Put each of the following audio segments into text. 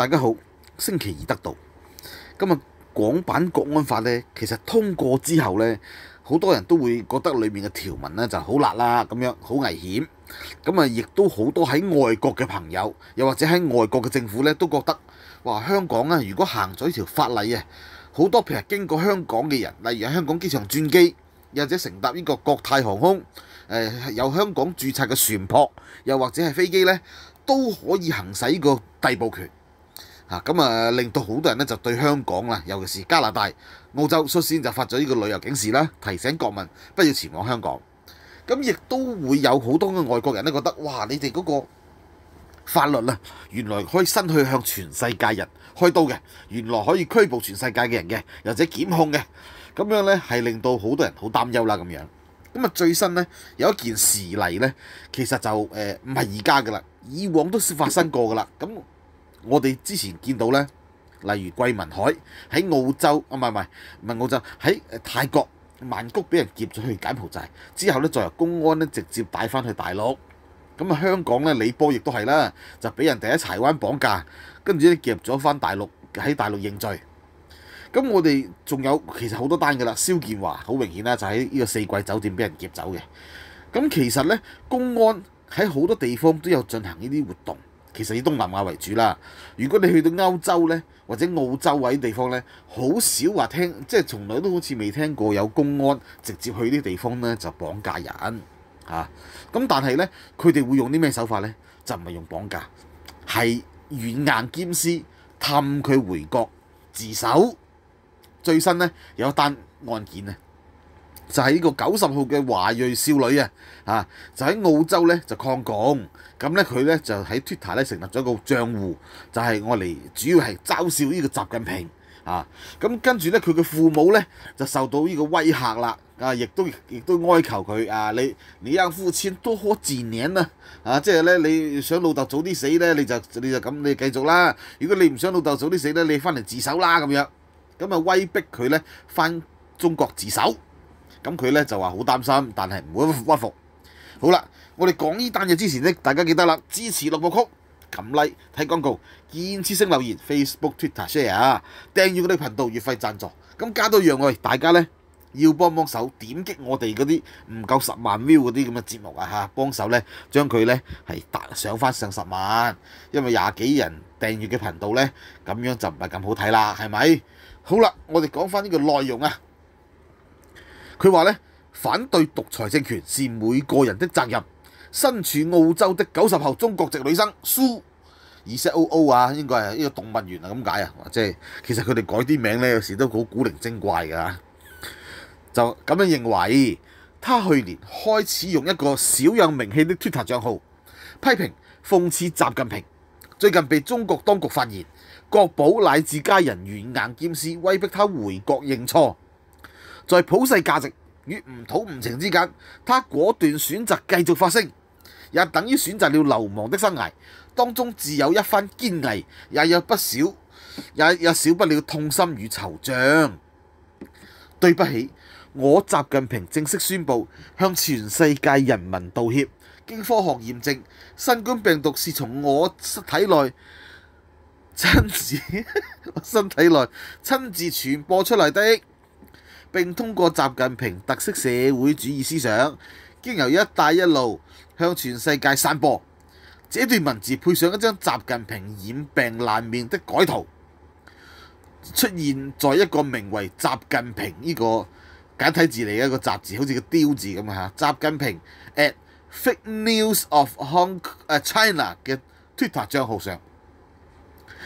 大家好，星期二得到咁啊，港版国安法咧，其实通过之后咧，好多人都会觉得里面嘅条文咧就好辣啦，咁样好危险。咁啊，亦都好多喺外国嘅朋友，又或者喺外国嘅政府咧，都觉得话香港啊，如果行咗呢条法例啊，好多譬如经过香港嘅人，例如喺香港机场转机，又或者乘搭呢个国泰航空，誒有香港注册嘅船舶，又或者系飞机咧，都可以行使呢個逮捕權。啊，咁啊令到好多人咧就對香港啦，尤其是加拿大、澳洲率先就發咗呢個旅遊警示啦，提醒國民不要前往香港。咁亦都會有好多嘅外國人咧覺得，哇！你哋嗰個法律啊，原來可以伸去向全世界人開刀嘅，原來可以拘捕全世界嘅人嘅，又或者檢控嘅。咁樣咧係令到好多人好擔憂啦咁樣。咁啊最新咧有一件事例咧，其實就誒唔係而家噶啦，以往都發生過噶啦。咁我哋之前見到咧，例如桂文海喺澳洲啊，唔係唔係唔係澳洲喺泰國曼谷俾人劫咗去柬埔寨，之後咧再由公安咧直接帶翻去大陸。咁啊，香港咧李波亦都係啦，就俾人第一柴灣綁架，跟住咧劫咗翻大陸喺大陸認罪。咁我哋仲有其實好多單噶啦，蕭建華好明顯啦，就喺呢個四季酒店俾人劫走嘅。咁其實咧，公安喺好多地方都有進行呢啲活動。其實以東南亞為主啦。如果你去到歐洲咧，或者澳洲位地方咧，好少話聽，即係從來都好似未聽過有公安直接去啲地方咧就綁架人嚇。咁但係咧，佢哋會用啲咩手法咧？就唔係用綁架，係軟硬兼施，氹佢回國自首。最新咧有一單案件啊！就係呢個九十號嘅華裔少女啊，啊就喺澳洲咧就抗港咁咧，佢咧就喺 Twitter 咧成立咗個賬户，就係我嚟主要係嘲笑呢個習近平啊。咁跟住咧，佢嘅父母咧就受到呢個威嚇啦，啊亦都亦都哀求佢啊，你你阿父千多可自年啊！啊，即係咧你想老豆早啲死咧，你就你就咁你繼續啦。如果你唔想老豆早啲死咧，你翻嚟自首啦咁樣，咁啊威逼佢咧翻中國自首。咁佢咧就話好擔心，但係唔會屈服。好啦，我哋講呢單嘢之前咧，大家記得啦，支持六落曲、撳 Like、睇廣告、建設性留言、Facebook、Twitter Share、訂閱我哋頻道月費贊助。咁加多陽外，大家咧要幫幫手，點擊我哋嗰啲唔夠十萬 view 嗰啲咁嘅節目啊嚇，幫手咧將佢咧係達上翻上十萬，因為廿幾人訂閱嘅頻道咧，咁樣就唔係咁好睇啦，係咪？好啦，我哋講翻呢個內容啊。佢話咧，反對獨裁政權是每個人的責任。身處澳洲的九十後中國籍女生蘇 E C O O 啊，應該係呢個動物園啊，咁解啊，即係其實佢哋改啲名咧，有時都好古靈精怪㗎。就咁樣認為，他去年開始用一個小有名氣的 Twitter 帳號，批評諷刺習近平，最近被中國當局發現，國寶乃至家人懸硬兼施，威逼他回國認錯。在普世價值與唔討唔情之間，他果斷選擇繼續發聲，也等於選擇了流亡的生涯。當中自有一番堅毅，也有不少也也少不了痛心與惆怅。對不起，我習近平正式宣布向全世界人民道歉。經科學驗證，新冠病毒是從我身體內親自 身体内亲自傳播出嚟的。並通過習近平特色社會主義思想，經由一帶一路向全世界散播。這段文字配上一張習近平染病難面的改圖，出現在一個名為習近平呢個簡體字嚟嘅一個雜字，好似個雕字咁嚇。習近平 at fake news of Hong 誒 China 嘅 Twitter 帳號上，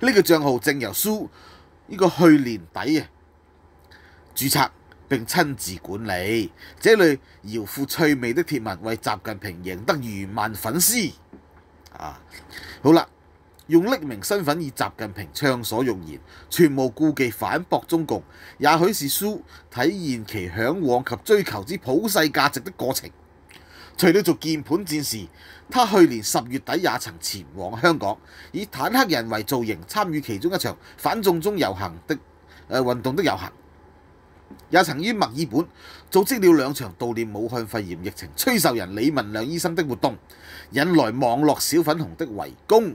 呢個帳號正由蘇呢個去年底嘅註冊。并亲自管理，这类饶富趣味的贴文为习近平赢得逾万粉丝。啊，好啦，用匿名身份以习近平畅所欲言，全无顾忌反驳中共，也许是书体现其向往及追求之普世价值的过程。除了做键盘战士，他去年十月底也曾前往香港，以坦克人为造型参与其中一场反重中游行的运、动的游行。也曾於墨爾本組織了兩場悼念武漢肺炎疫情吹受人李文亮醫生的活動，引來網絡小粉紅的圍攻。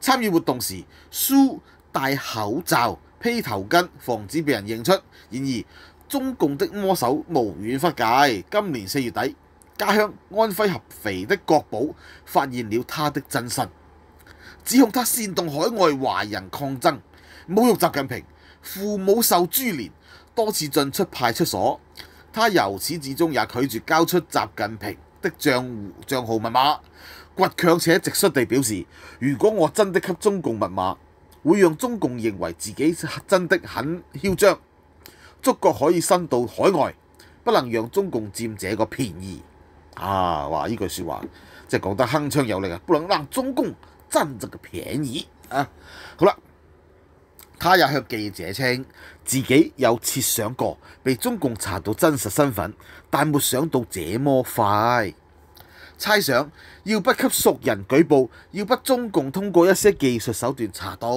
參與活動時，蘇戴口罩披頭巾，防止被人認出。然而中共的魔手無遠忽解。今年四月底，家鄉安徽合肥的國寶發現了他的真身，指控他煽動海外華人抗爭，侮辱習近平，父母受株連。多次進出派出所，他由始至終也拒絕交出習近平的帳户、账號密碼，倔強且直率地表示：如果我真的給中共密碼，會讓中共認為自己真的很囂張，中国可以伸到海外，不能讓中共佔這個便宜。啊，話呢句説話，即係講得鏗鏘有力啊，不能讓中共佔这個便宜啊話呢句说話即系講得铿锵有力啊不能讓中共真正嘅便宜啊好啦，他也向記者稱自己有設想過被中共查到真實身份，但没想到這麼快。猜想要不給熟人舉報，要不中共通過一些技術手段查到。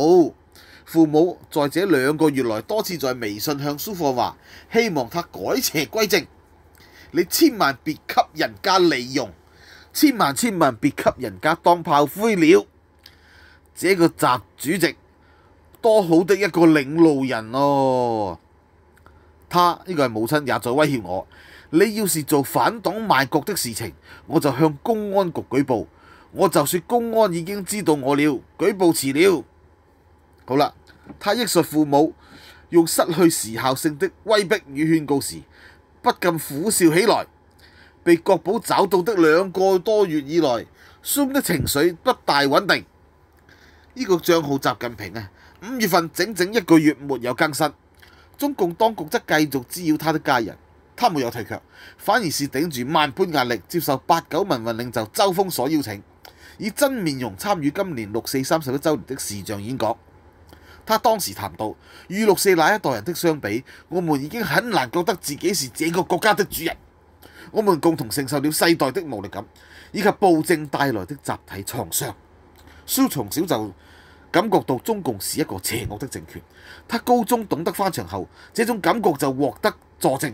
父母在這兩個月来多次在微信向苏霍話，希望他改邪歸正。你千萬別給人家利用，千萬千萬別給人家當炮灰了。這個習主席。多好的一個領路人哦！他呢個係母親也在威脅我：你要是做反黨賣国的事情，我就向公安局舉報。我就说公安已經知道我了，舉報遲了。好啦，他忆述父母用失去時效性的威逼與勸告時，不禁苦笑起來。被國寶找到的兩個多月以來，孫的情緒不大穩定。呢個帳號習近平啊！五月份整整一個月沒有更新，中共當局則繼續滋擾他的家人。他沒有退卻，反而是頂住萬般壓力，接受八九民運領袖周峰所邀請，以真面容參與今年六四三十一週年的视像演講。他當時談到與六四那一代人的相比，我們已經很難覺得自己是這個國家的主人。我們共同承受了世代的無力感，以及暴政帶來的集體創傷。蘇從小就感覺到中共是一個邪惡的政權。他高中懂得翻牆後，這種感覺就獲得佐證。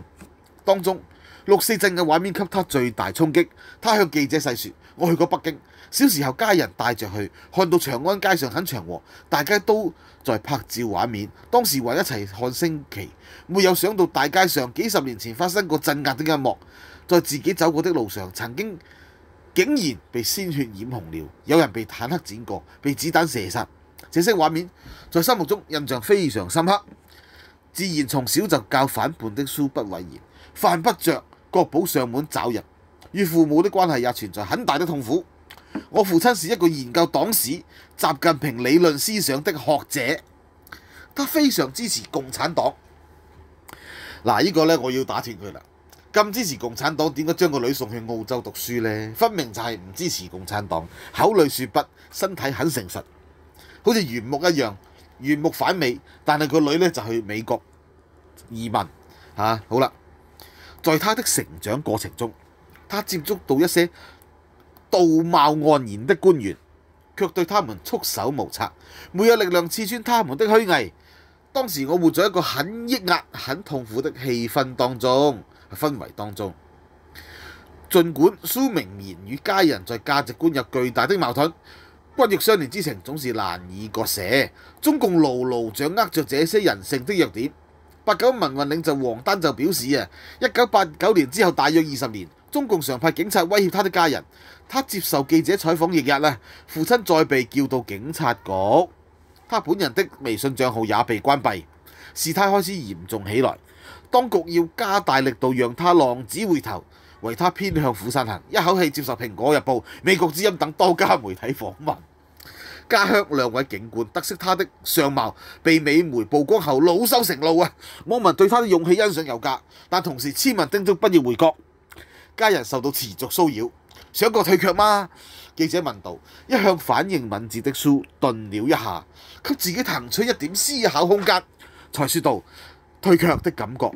當中六四政嘅畫面給他最大衝擊。他向記者細説：我去過北京，小時候家人帶著去，看到長安街上很祥和，大家都在拍照畫面。當時還一齊看升旗，沒有想到大街上幾十年前發生過鎮壓的一幕。在自己走過的路上，曾經竟然被鮮血染紅了。有人被坦克剪過，被子彈射殺。這些畫面在心目中印象非常深刻，自然從小就教反叛的蘇不畏言，犯不着國宝上門找人，與父母的關係也存在很大的痛苦。我父親是一個研究党史、習近平理論思想的學者，他非常支持共產黨。嗱，呢個咧我要打斷佢啦！咁支持共產黨，點解將個女送去澳洲讀書呢？分明就係唔支持共產黨，口裏说不，身體很誠實。好似原木一樣，原木反美，但係個女咧就去美國移民嚇。好啦，在她的成長過程中，她接觸到一些道貌岸然的官員，卻對他們束手無策，沒有力量刺穿他們的虛偽。當時我活在一個很抑壓、很痛苦的氣氛當中，氛圍當中。儘管蘇明賢與家人在價值觀有巨大的矛盾。骨肉相連之情總是難以割捨。中共牢牢掌握着這些人性的弱點。八九民運領袖黃丹就表示啊，一九八九年之後大約二十年，中共常派警察威脅他的家人。他接受記者採訪翌日啊，父親再被叫到警察局，他本人的微信帳號也被關閉，事態開始嚴重起來。當局要加大力度讓他浪子回頭。为他偏向釜山行，一口气接受《苹果日报》、《美国之音》等多家媒体访问。家乡两位警官得悉他的相貌被美媒曝光后，恼羞成怒啊！网民对他的勇气欣赏有加，但同时千万叮嘱不要回国，家人受到持续骚扰。想过退却吗？记者问道。一向反应敏捷的苏顿了一下，给自己腾出一点思考空间，才说道：退却的感觉。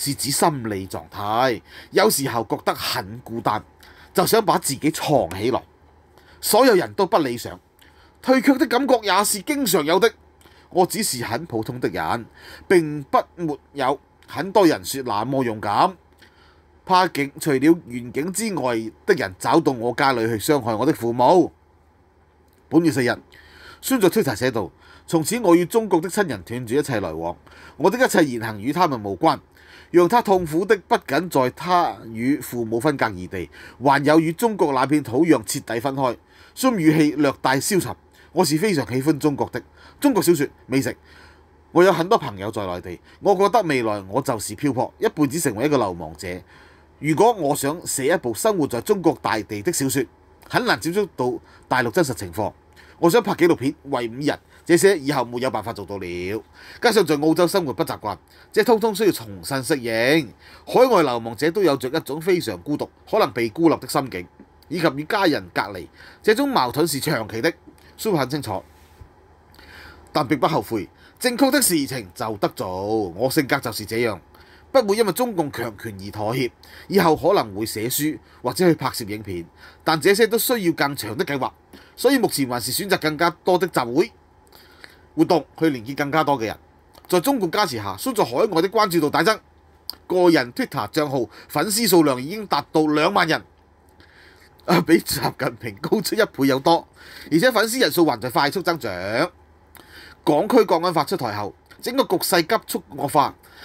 是指心理狀態，有時候覺得很孤單，就想把自己藏起來。所有人都不理想，退卻的感覺也是經常有的。我只是很普通的人，并不没有很多人说那麼勇敢。怕景除了原景之外的人找到我家裏去傷害我的父母。本月四日，孙在推查寫道：從此我與中國的親人斷絕一切來往，我的一切言行與他們無關。讓他痛苦的不僅在他與父母分隔而地，還有與中國那片土壤徹底分開。心語氣略帶消沉。我是非常喜歡中國的中國小說美食。我有很多朋友在內地，我覺得未來我就是漂泊，一輩子成為一個流亡者。如果我想寫一部生活在中國大地的小說，很難接觸到大陸真實情況。我想拍紀錄片為五人，這些以後沒有辦法做到了。加上在澳洲生活不習慣，這通通需要重新適應。海外流亡者都有着一種非常孤獨、可能被孤立的心境，以及與家人隔離，這種矛盾是長期的，須很清楚。但並不後悔，正確的事情就得做，我性格就是這樣。不會因為中共強權而妥協，以後可能會寫書或者去拍攝影片，但這些都需要更長的計劃，所以目前還是選擇更加多的集會活動去連結更加多嘅人。在中共加持下，雖在海外的關注度大增，個人 Twitter 帳號粉絲數量已經達到兩萬人，啊，比習近平高出一倍有多，而且粉絲人數還在快速增長。港區國安法出台後，整個局勢急速惡化。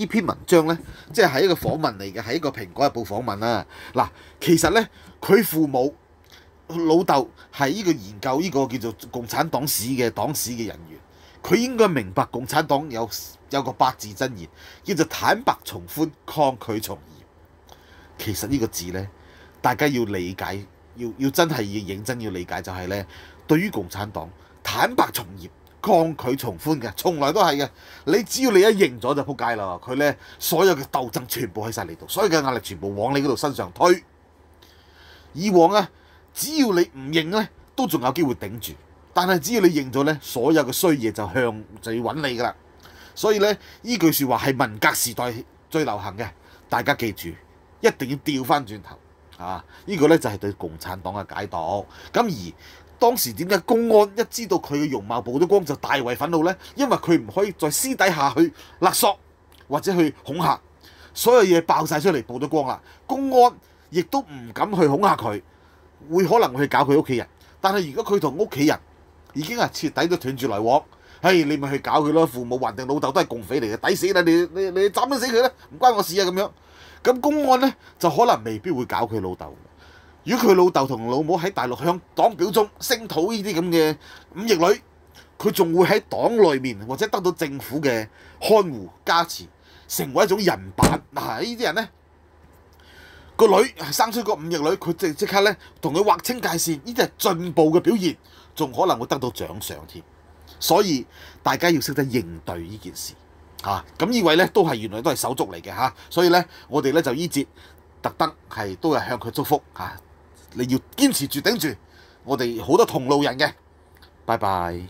呢篇文章呢，即係一個訪問嚟嘅，係一個《蘋果日報》訪問啦。嗱，其實呢，佢父母老豆係呢個研究呢個叫做共產黨史嘅黨史嘅人員，佢應該明白共產黨有有個八字真言，叫做坦白從寬，抗拒從嚴。其實呢個字呢，大家要理解，要要真係要認真要理解，就係呢：對於共產黨，坦白從嚴。抗拒從寬嘅，從來都係嘅。你只要你一認咗就撲街啦，佢咧所有嘅鬥爭全部喺曬你度，所有嘅壓力全部往你嗰度身上推。以往啊，只要你唔認咧，都仲有機會頂住。但係只要你認咗咧，所有嘅衰嘢就向就要揾你噶啦。所以咧，依句説話係文革時代最流行嘅，大家記住，一定要調翻轉頭啊！依個咧就係對共產黨嘅解讀。咁而当时点解公安一知道佢嘅容貌曝咗光就大为愤怒呢？因为佢唔可以在私底下去勒索或者去恐吓，所有嘢爆晒出嚟曝咗光啦。公安亦都唔敢去恐吓佢，会可能去搞佢屋企人。但系如果佢同屋企人已经系彻底都断住来往，唉，你咪去搞佢咯。父母還定老豆都系共匪嚟嘅，抵死啦！你你你斩咗死佢啦，唔关我事啊！咁样，咁公安呢，就可能未必会搞佢老豆。如果佢老豆同老母喺大陸向黨表忠，聲討呢啲咁嘅五翼女，佢仲會喺黨裏面或者得到政府嘅看護加持，成為一種人板。嗱，呢啲人呢，個女生出個五翼女，佢即即刻呢同佢劃清界線，呢啲係進步嘅表現，仲可能會得到獎賞添。所以大家要識得應對呢件事嚇。咁呢位呢，都係原來都係手足嚟嘅嚇，所以呢，我哋呢就呢節特登係都係向佢祝福嚇。你要堅持住頂住，我哋好多同路人嘅，拜拜。